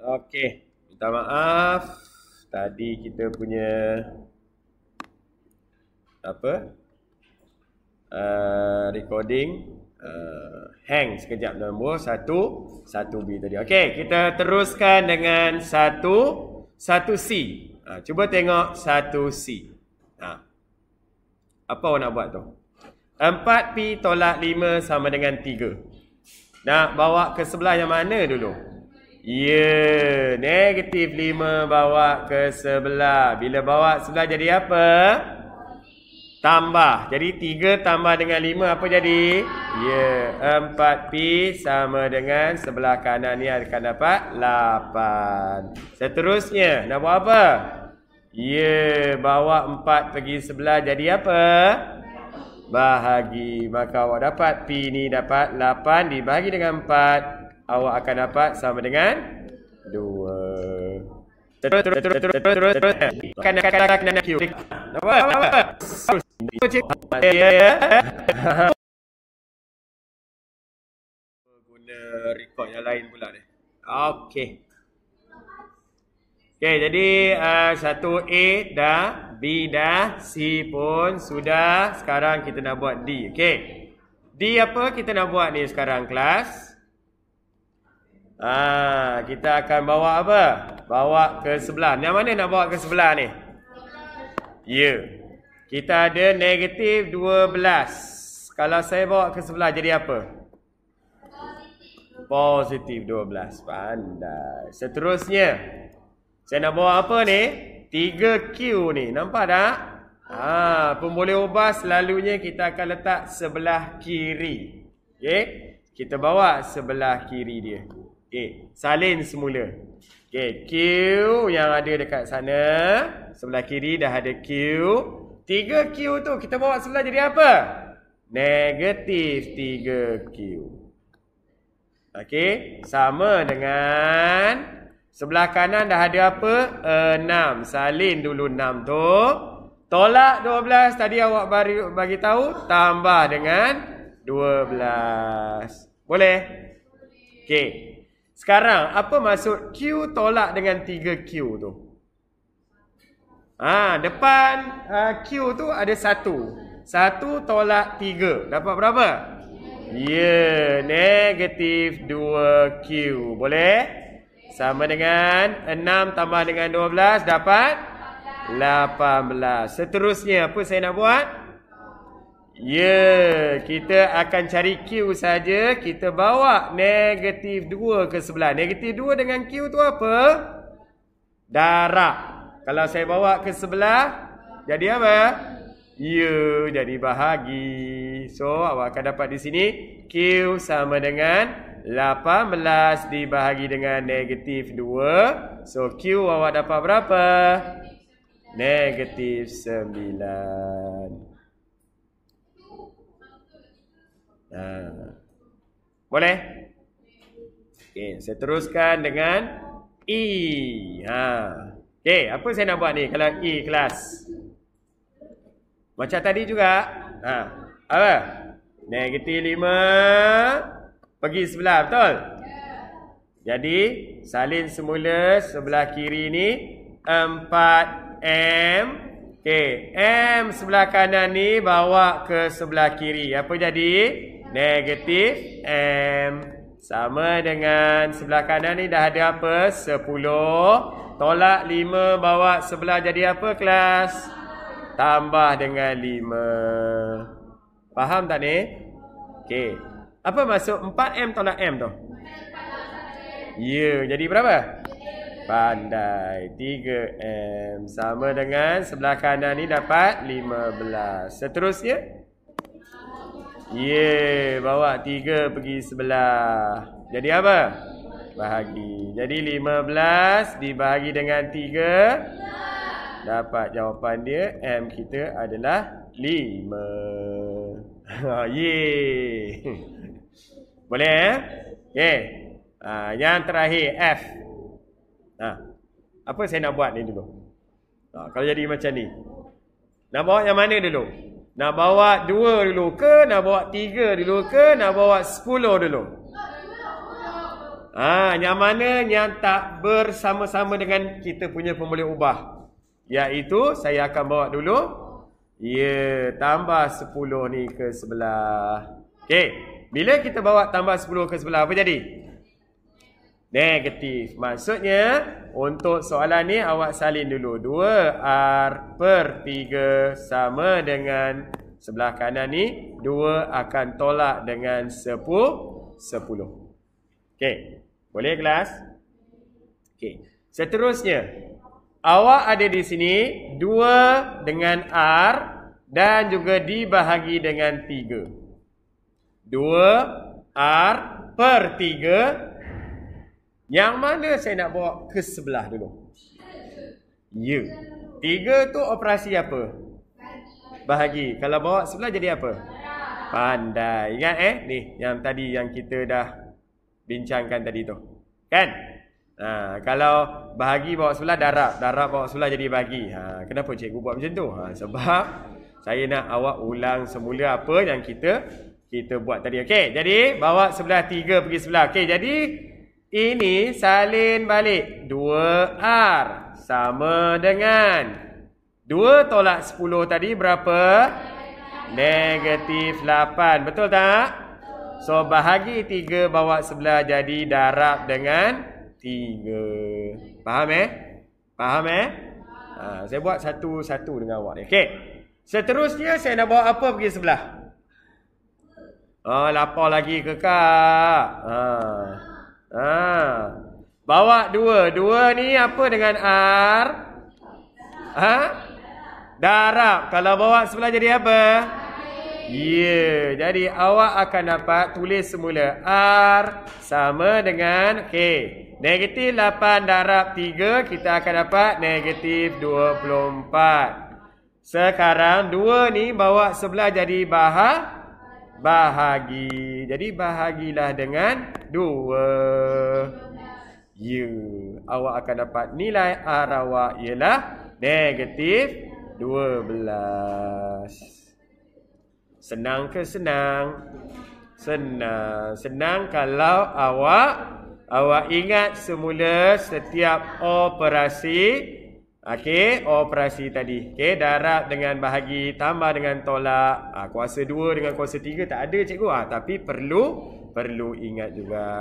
Okey, minta maaf. Tadi kita punya apa? Uh, recording uh, hang sekejap nombor 1 1B tadi. Okey, kita teruskan dengan 1 1C. Uh, cuba tengok 1C. Uh. Ha. Apa awak nak buat tu? 4P tolak 5 sama dengan 3. Nak bawa ke sebelah yang mana dulu? Yeah, negatif 5 bawa ke sebelah. Bila bawa sebelah jadi apa? Tambah. Jadi 3 tambah dengan 5 apa jadi? Yeah, ya, 4P sama dengan sebelah kanan ni akan dapat 8. Seterusnya, nak buat apa? Yeah, bawa 4 pergi sebelah jadi apa? Bahagi. Maka awak dapat P ni dapat 8 dibahagi dengan 4 awak akan dapat sama dengan 2 terus terus terus terus terus terus terus kan nak kan nak nak kiri apa apa apa ya ya guna record yang lain pula ni okey Okay, jadi uh, satu A dah, B dah, C pun sudah. Sekarang kita nak buat D, okay? D apa kita nak buat ni sekarang, kelas? Ah, ha, kita akan bawa apa? Bawa ke sebelah. Yang mana nak bawa ke sebelah ni? Ya. Kita ada negatif 12. Kalau saya bawa ke sebelah jadi apa? Positif 12. Pandai. Seterusnya. Saya nak bawa apa ni? 3Q ni. Nampak tak? Ah, pun boleh ubah selalunya kita akan letak sebelah kiri. Okay? Kita bawa sebelah kiri dia. Okay. Salin semula. Okay. Q yang ada dekat sana. Sebelah kiri dah ada Q. Tiga Q tu kita bawa sebelah jadi apa? Negatif tiga Q. Okay. Sama dengan... Sebelah kanan dah ada apa? Enam. Salin dulu enam tu. Tolak dua belas. Tadi awak bari, bagi tahu. Tambah dengan dua belas. Boleh? Boleh. Okay. Sekarang, apa maksud Q tolak dengan 3Q tu? Ah, ha, depan uh, Q tu ada satu, satu tolak tiga, Dapat berapa? Ya, yeah, negatif dua q Boleh? Sama dengan enam tambah dengan dua belas, dapat? lapan belas. Seterusnya, apa saya nak buat? Ya, yeah, kita akan cari Q saja. Kita bawa negatif 2 ke sebelah. Negatif 2 dengan Q tu apa? Darah. Kalau saya bawa ke sebelah, jadi apa? U ya, jadi bahagi. So, awak akan dapat di sini. Q sama dengan 18 dibahagi dengan negatif 2. So, Q awak dapat berapa? Negatif 9. Ha. Boleh? Okey, saya teruskan dengan E. Ha. Okey, apa saya nak buat ni kalau E kelas? Macam tadi juga. Ha. Apa? Negatif lima. Pergi sebelah, betul? Jadi, salin semula sebelah kiri ni. Empat M. Okay, M sebelah kanan ni bawa ke sebelah kiri. Apa jadi? Negatif M Sama dengan sebelah kanan ni dah ada apa? 10 Tolak 5 bawa sebelah jadi apa kelas? Tambah dengan 5 Faham tak ni? Okey Apa masuk 4M tolak M tu? Ya, jadi berapa? Pandai 3M Sama dengan sebelah kanan ni dapat 15 Seterusnya Ye, yeah, bawa tiga pergi sebelah. Jadi apa? Bahagi. Jadi lima belas dibahagi dengan tiga. Dapat jawapan dia. M kita adalah lima. Ye. Yeah. Boleh eh? Okay. Uh, ah, yang terakhir F. Uh, apa saya nak buat ni dulu? Uh, kalau jadi macam ni. Nak bawa yang mana dulu? Dulu. Nak bawa dua dulu ke? Nak bawa tiga dulu ke? Nak bawa sepuluh dulu? Ah, yang mana yang tak bersama-sama dengan kita punya pemboleh ubah? Iaitu saya akan bawa dulu. Ya, yeah, tambah sepuluh ni ke sebelah. Okey. Bila kita bawa tambah sepuluh ke sebelah, apa jadi? Negatif. Maksudnya, untuk soalan ni awak salin dulu. 2R per 3 sama dengan sebelah kanan ni. 2 akan tolak dengan 10. Okey. Boleh kelas? Okey. Seterusnya, awak ada di sini 2 dengan R dan juga dibahagi dengan 3. 2R per 3 yang mana saya nak bawa ke sebelah dulu? You ya. Tiga tu operasi apa? Bahagi. Kalau bawa sebelah jadi apa? Pandai. Ingat eh? Ni, yang tadi yang kita dah bincangkan tadi tu. Kan? Ha, kalau bahagi bawa sebelah, darab. Darab bawa sebelah jadi bahagi. Ha, kenapa cikgu buat macam tu? Ha, sebab saya nak awak ulang semula apa yang kita kita buat tadi. Okey, jadi bawa sebelah tiga pergi sebelah. Okey, jadi ini salin balik. 2R sama dengan 2 tolak 10 tadi berapa? Negatif 8. Betul tak? So, bahagi 3 bawa sebelah jadi darab dengan 3. Faham eh? Faham eh? Ha, saya buat satu-satu dengan awak ni. Okay. Seterusnya, saya nak bawa apa pergi sebelah? Oh, ha, lapar lagi ke kak? Haa. Ah. Bawa dua. Dua ni apa dengan R? Ha? Darab. Kalau bawa sebelah jadi apa? Ya. Yeah. Jadi awak akan dapat tulis semula. R sama dengan Okey, Negatif 8 darab 3. Kita akan dapat negatif 24. Sekarang dua ni bawa sebelah jadi bahagian bahagi. Jadi bahagilah dengan dua. Ya. Awak akan dapat nilai R awak ialah negatif dua belas. Senang ke senang? Senang. Senang kalau awak awak ingat semula setiap operasi Okey, operasi tadi. Okey, darab dengan bahagi tambah dengan tolak. Ha, kuasa 2 dengan kuasa 3 tak ada cikgu. Ha, tapi perlu perlu ingat juga.